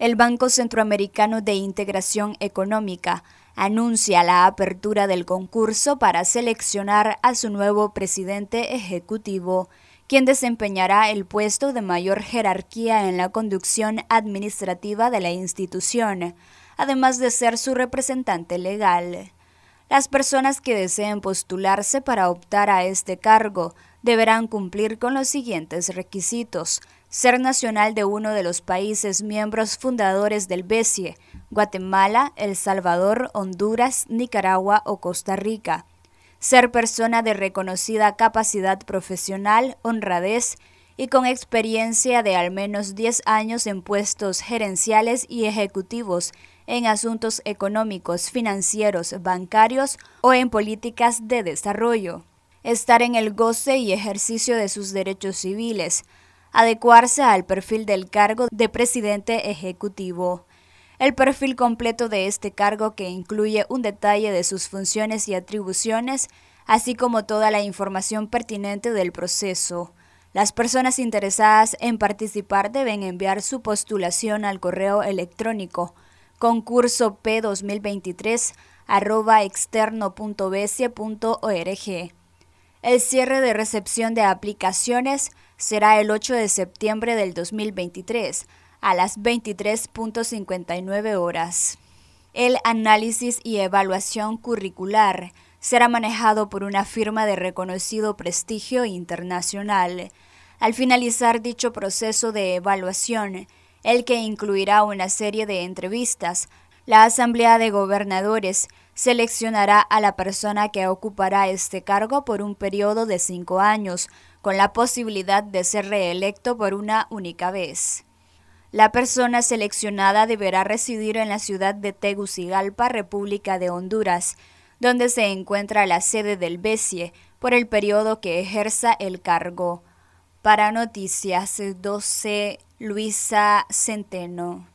el Banco Centroamericano de Integración Económica anuncia la apertura del concurso para seleccionar a su nuevo presidente ejecutivo, quien desempeñará el puesto de mayor jerarquía en la conducción administrativa de la institución, además de ser su representante legal. Las personas que deseen postularse para optar a este cargo deberán cumplir con los siguientes requisitos ser nacional de uno de los países miembros fundadores del BESIE, Guatemala, El Salvador, Honduras, Nicaragua o Costa Rica, ser persona de reconocida capacidad profesional, honradez y con experiencia de al menos 10 años en puestos gerenciales y ejecutivos en asuntos económicos, financieros, bancarios o en políticas de desarrollo. Estar en el goce y ejercicio de sus derechos civiles, adecuarse al perfil del cargo de presidente ejecutivo. El perfil completo de este cargo, que incluye un detalle de sus funciones y atribuciones, así como toda la información pertinente del proceso. Las personas interesadas en participar deben enviar su postulación al correo electrónico concurso p 2023 externo.bc.org el cierre de recepción de aplicaciones será el 8 de septiembre del 2023 a las 23.59 horas. El análisis y evaluación curricular será manejado por una firma de reconocido prestigio internacional. Al finalizar dicho proceso de evaluación, el que incluirá una serie de entrevistas la Asamblea de Gobernadores seleccionará a la persona que ocupará este cargo por un periodo de cinco años, con la posibilidad de ser reelecto por una única vez. La persona seleccionada deberá residir en la ciudad de Tegucigalpa, República de Honduras, donde se encuentra la sede del BESIE, por el periodo que ejerza el cargo. Para Noticias 12, Luisa Centeno.